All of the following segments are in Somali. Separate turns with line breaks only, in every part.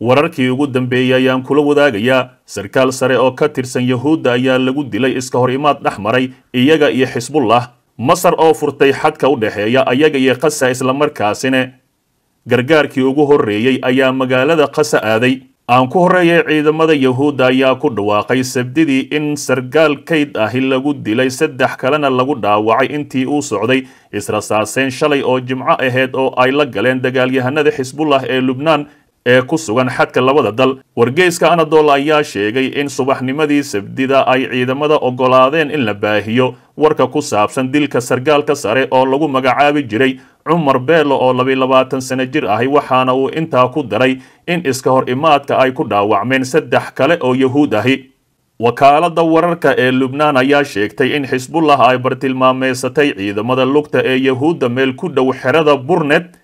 wararkii ugu dambeeyey ayaan kula wadaagayaa sarkaal sare oo ka tirsan yahuudda ayaa lagu dilay iska hor imaad dhex maray iyaga iyo xisbullah masar oo furtay xadka u dhexeeya ayaga iyo khasa islamarkaasine gargaarkii ugu horreeyey ayaa magaalada khasa aaday aan ku horreeyay ciidamada yahuudda ayaa ku dhawaaqay sabdidii in sargaal kayd ahi lagu dilay saddex kalena lagu dhaawacay intii uu socday israsaaseen shalay oo jimco ahayd oo ay la galeen dagaalyahanada xisbullah ee lubnaan ee ku sugan xadka labada dal wargeyska anadol ayaa sheegay in subaxnimadii sabdida ay ciidamada ogolaadeen in la baahiyo warka ku saabsan dilka sargaalka sare oo lagu magacaabi jiray cumar beelo oo labaylabaatan sano jir ahi waxaana uu intaa ku daray in iska hor imaadka ay ku dhaawacmeen saddex kale oo yahuud ahi wakaaladda wararka ee lubnaan ayaa sheegtay in xisbullah ay bartilmaameysatay ciidamada lugta ee yahuudda meel ku dhow xerada burnet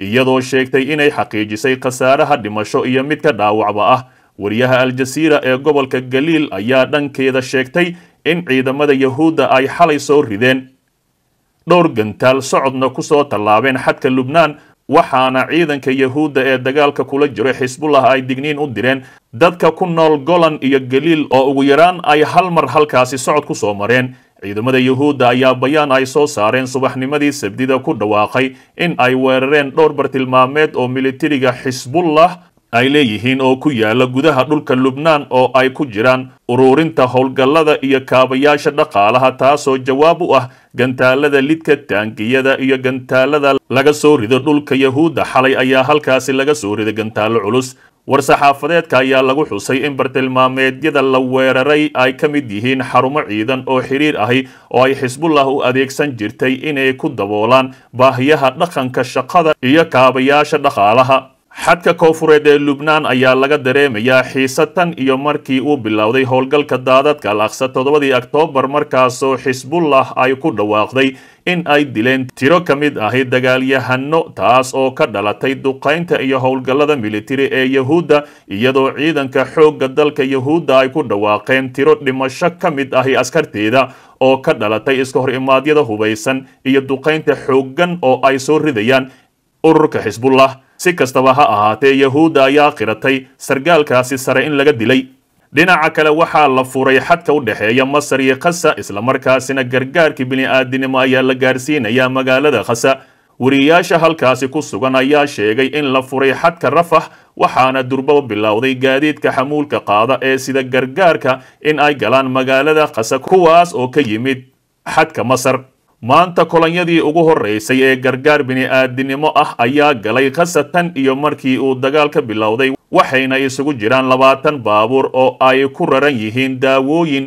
iyadoo sheegtay inay xaqiijisay khasaaraha dhimasho iyo midka dhaawacba ah wariyaha al ee gobolka galiil ayaa dhankeeda sheegtay in ciidamada yahuudda ay xalay soo rideen dhowr gantaal socodna ku soo tallaabeen xadka lubnaan waxaana ciidanka yahuudda ee dagaalka kula jiro xisbullah ay digniin u direen dadka ku nool golan iyo galiil oo ugu yaraan ay hal mar halkaasi socod ku soo mareen ciidamada yuhuudda ayaa bayaan ay soo saareen subaxnimadii sabdida ku dhawaaqay in ay weerareen dhowr bartilmaameed oo militariga xisbullah ay leeyihiin oo ku yaala gudaha dhulka lubnaan oo ay ku jiraan uruurinta howlgallada iyo kaabayaasha dhaqaalaha taasoo jawaab u ah gantaalada lidka taangiyada iyo gantaalada laga soo rido dhulka yahuudda xalay ayaa halkaasi laga soo riday gantaalo culus war-saxaafadeedka ayaa lagu xusay in bartilmaameedyada la weeraray ay ka mid yihiin xarumo ciidan oo xiriir ahi oo ay xisbullah u adeegsan jirtay inay ku daboolaan baahiyaha dhaqanka shaqada iyo kaabayaasha dhaqaalaha xadka koonfureed ee lubnaan ayaa laga dareemayaa xiisatan iyo markii uu bilowday howlgalka daadadka al aqsa toddobadii oktoobar markaasoo xisbullah ay ku dhawaaqday in ay dileen tiro ka mid ahi dagaalyahanno taas oo ka dhalatay duqaynta iyo howlgallada militari ee yahuudda iyadoo ciidanka xoogga dalka yahuudda ay ku dhawaaqeen tiro dhimasho ka mid ahi askarteeda oo ka dhalatay iska hor imaadyada hubaysan iyo duqaynta xooggan oo ay soo ridayaan ururka xisbullah si kastaba ha ahaatee yahuudda ayaa qiratay sargaalkaasi sare in laga dilay dhinaca kale waxaa la furay xadka u dhexeeya masar iyo khasa islamarkaasina gargaarkii bini-aadinimo ayaa la gaarsiinayaa magaalada khasa wariyayaasha halkaasi ku sugan ayaa sheegay in la furay xadka rafax waxaana durbo bilowday gaadiidka xamuulka qaada ee sida gargaarka in ay galaan magaalada khasa kuwaas oo ka yimid xadka masar maanta kolonyadii ugu horeysay ee gargaar bini-aadinimo ah ayaa galay khasatan iyo markii uu dagaalka bilowday waxayna isugu jiraan labaatan baabuur oo ay ku raran yihiin daawooyin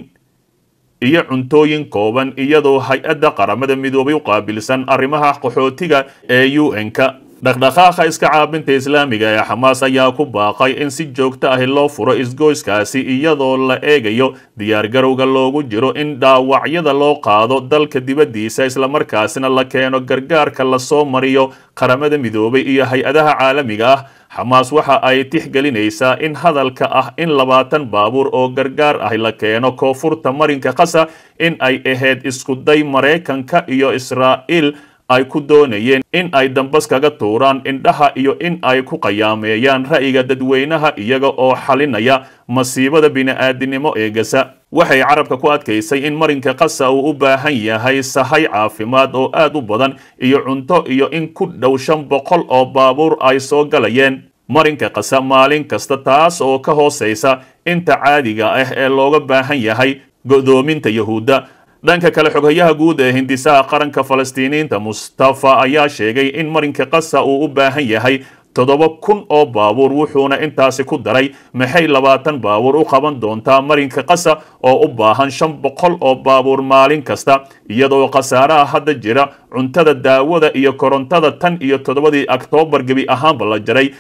iyo cuntooyin kooban iyadoo hay-adda qaramada midoobay u qaabilsan arrimaha qaxootiga ee u n-ka dhaqdhaqaaqa iska caabinta islaamiga ee xamaas ayaa ku baaqay in si joogto ahi loo furo isgoyskaasi iyadoo la eegayo diyaargarowga loogu jiro in dhaawacyada loo qaado dalka dibaddiisa islamarkaasina la keeno gargaarka lasoo mariyo qaramada midoobay iyo hay-adaha caalamiga ah xamaas waxa ay tixgelinaysaa in hadalka ah in labaatan baabuur oo gargaar ah la keeno koonfurta marinka qasa in ay ahayd iskuday maraykanka iyo israa'iil ay ku doonayeen in ay dambas kaga tuuraan indhaha iyo in ay ku qayaameeyaan ra'yiga dadweynaha iyaga oo xalinaya masiibada bini'aadinimo ee gasa waxay carabka ku adkaysay in marinka qasa uu u baahan yahay sahay caafimaad oo aad u badan iyo cunto iyo in ku dhow shan boqol oo baabuur ay soo galayeen marinka qasa maalin kasta taas oo ka hoosaysa inta caadiga ah ee looga baahan yahay go'doominta yuhuudda dhanka kale xoghayaha guud ee hindisaha qaranka falastiiniinta mustafa ayaa sheegay in marinka kasa uu u baahan yahay toddoba kun oo baabuur wuxuuna intaasi ku daray maxay labaatan baabuur u qaban doontaa marinka kasa oo u baahan shan boqol oo baabuur maalin kasta iyadoo khasaaraha hadda jira cuntada daawada iyo korontada tan iyo toddobadii oktoobar gebi ahaanba la jaray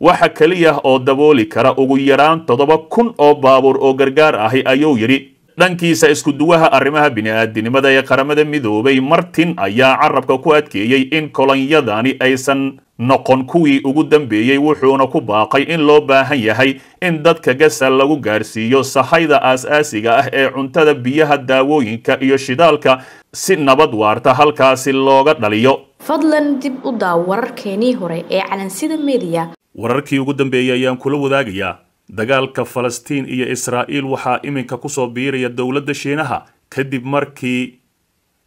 waxa keliya oo dabooli kara ugu yaraan toddoba kun oo baabuur oo gargaar ahi ayuu yidhi dhankiisa isku iskuduwaha arrimaha bini'aadanimada ee qaramada midoobay martin ayaa carabka ku adkeeyey in kolonyadani aysan noqon kuwii ugu dambeeyey wuxuuna ku baaqay in loo baahan yahay in dadka gasa lagu gaarsiiyo sahayda aas-aasiga ah ee cuntada biyaha daawooyinka iyo shidaalka si nabad waarta halkaasi looga dhaliyo fadlan dib u daaw wararkeenii hore ee calansida mediya wararkii ugu dambeeyey ayaan kula wadaagayaa dagaalka falastiin iyo israa'iil waxaa iminka kusoo biiraya dowladda shiinaha kadib markii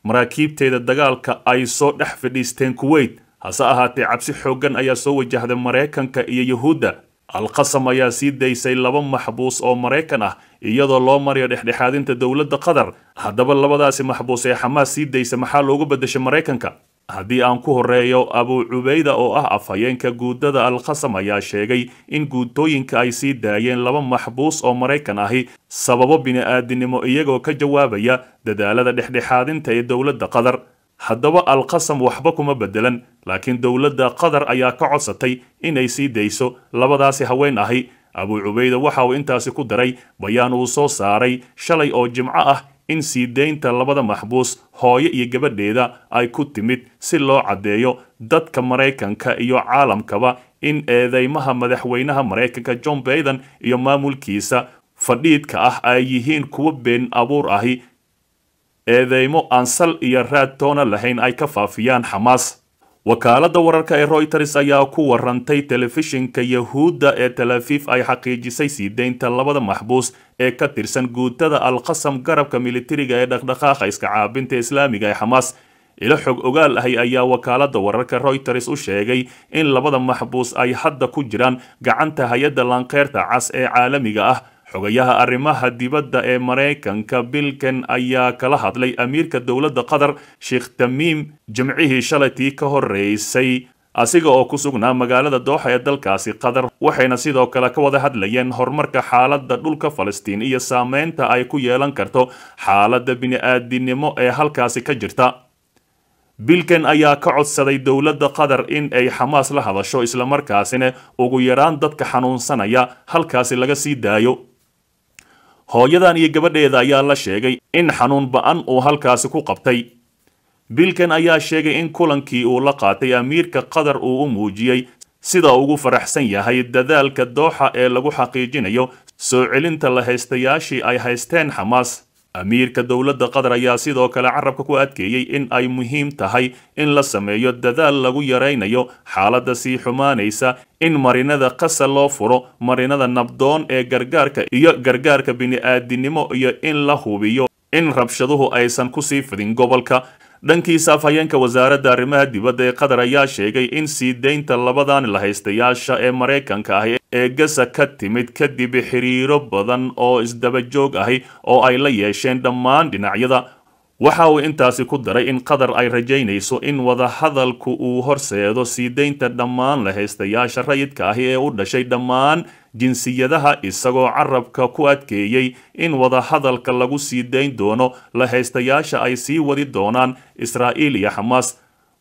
maraakiibteeda dagaalka ay soo dhex fadhiisteen kuweyt hase ahaatee cabsi xooggan ayaa soo wajahday maraykanka iyo yuhuudda alqasam ayaa sii daysay laba maxbuus oo maraykan ah iyadoo loo marayo dhexdhexaadinta dowladda qatar haddaba labadaasi maxbuus ee xamaas sii daysa maxaa loogu beddeshay maraykanka haddii aan ku horeeyo abu cubayda oo ah afhayeenka guudada alkhasam ayaa sheegay in guutooyinka ay sii daayeen laba maxbuus oo maraykan ahi sababo bini-aadinimo iyagoo ka jawaabaya dadaalada dhexdhexaadinta ee dowladda qatar haddaba alkhasam waxba kuma beddelan laakiin dowladda qatar ayaa ka codsatay inay sii dayso labadaasi haween ahi abu cubayda waxa uu intaasi ku daray bayaan uu soo saaray shalay oo jimco ah in sii daynta labada maxbuus hooyo iyo gabadheeda ay ku timid si loo caddeeyo dadka maraykanka iyo caalamkaba in eedeymaha madaxweynaha maraykanka john bayden iyo maamulkiisa fadhiidka ah ay yihiin kuwo been abuur ahi eedeymo aan sal iyo raad toona lahayn ay ka faafiyaan xamaas wakaaladda wararka ee royters ayaa ku warantay telefishinka yahuudda ee talaafif ay xaqiijisay siideynta labada maxbuus ee ka tirsan guutada alqasam garabka militariga ee dhaqdhaqaaqa iska caabinta islaamiga ee xamaas ilo xog ogaal ahay ayaa wakaaladda wararka royters u sheegay in labada maxbuus ay hadda ku jiraan gacanta hay-adda lankeerta cas ee caalamiga ah xogayaha arrimaha dibadda ee maraykanka bilken ayaa kala hadlay amiirka dowladda qatar sheekh tamiim jimcihii shalaytii ka horeysay asiga oo ku sugnaa magaalada dooxa ee dalkaasi qatar waxayna sidoo kale ka wada hadlayeen horumarka xaaladda dhulka falastiin iyo saameynta ay ku yeelan karto xaaladda bini-aadinimo ee halkaasi ka jirta bilken ayaa ka codsaday dowladda qatar in ay xamaas la hadasho islamarkaasina ugu yaraan dadka xanuunsanaya halkaasi laga sii daayo hooyadan iyo gabadheeda ayaa la sheegay in xanuun ba-an uu halkaasi ku qabtay bilkan ayaa sheegay in kulankii uu la qaatay amiirka qatar uu u muujiyey sida ugu faraxsan yahay dadaalka dooxa ee lagu xaqiijinayo soo celinta la haystayaashii ay haysteen xamaas amiirka dowladda qatar ayaa sidoo kale carabka ku adkeeyey in ay muhiim tahay in la sameeyo dadaal lagu yaraynayo xaaladda sii xumaanaysa in marinada qasal loo furo marinada nabdoon ee gargaarka iyo gargaarka bini'aadinimo iyo in la hubiyo in rabshaduhu aysan kusii fidin gobolka dhankiisa afhayeenka wasaaradda arrimaha dibadda ee qatar ayaa sheegay in sii daynta labadan haystayaasha ee maraykanka ahi ee gasa ka timid kadib xiriiro badan oo isdabajoog ahi oo ay la yeesheen dhammaan dhinacyada waxa uu intaasi ku daray in qatar ay rajaynayso in wadahadalku uu horseedo sii daynta dhammaan haystayaasha rayidka ahi ee u dhashay dhammaan jinsiyadaha isagoo carabka ku adkeeyey in wadahadalka lagu sii dayn doono la haystayaasha ay sii wadi doonaan israa'iil iyo xamaas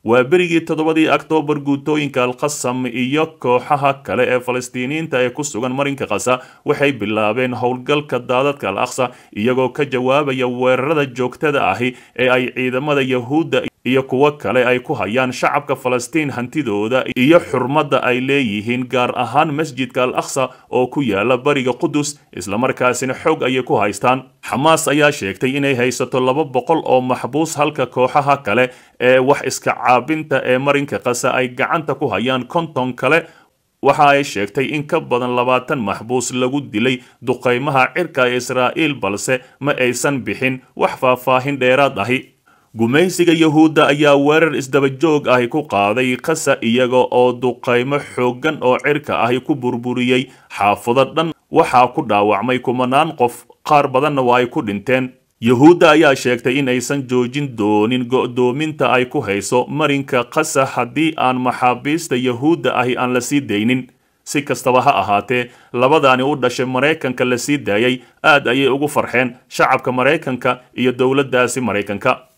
waa berigii toddobadii oktoobar guutooyinka alqasam iyo kooxaha kale ee falastiiniyiinta ee ku sugan marinka khasa waxay bilaabeen howlgalka daadadka al aqsa iyagoo ka jawaabaya weerarada joogtada ahi ee ay ciidamada yahuudda iyo kuwo kale ay ku hayaan shacabka falastiin hantidooda iyo xurmadda ay leeyihiin gaar ahaan masjidka al akhsa oo ku yaala bariga qudus islamarkaasina xoog ayay ku haystaan xamaas ayaa sheegtay inay haysato laba boqol oo maxbuus halka kooxaha kale ee wax iska caabinta ee marinka qasa ay gacanta ku hayaan konton kale waxa ay sheegtay in ka badan labaatan maxbuus lagu dilay duqaymaha cirka ee israa'iil balse ma aysan bixin wax faahfaahin dheeraad ahi gumaysiga yuhuudda ayaa weerar isdaba joog ahi ku qaaday qasa iyaga oo duqaymo xooggan oo cirka ahi ku burburiyey xaafado dhan waxaa ku dhaawacmay kumanaan qof qaar badanna waa ay ku dhinteen yuhuudda ayaa sheegtay in aysan joojin doonin go'doominta ay ku hayso marinka qasa haddii aan maxaabiista yuhuudda ahi aan la sii daynin si kastaba ha ahaatee labadaani u dhashay maraykanka la sii daayay aad ayay ugu farxeen shacabka maraykanka iyo dowladdaasi maraykanka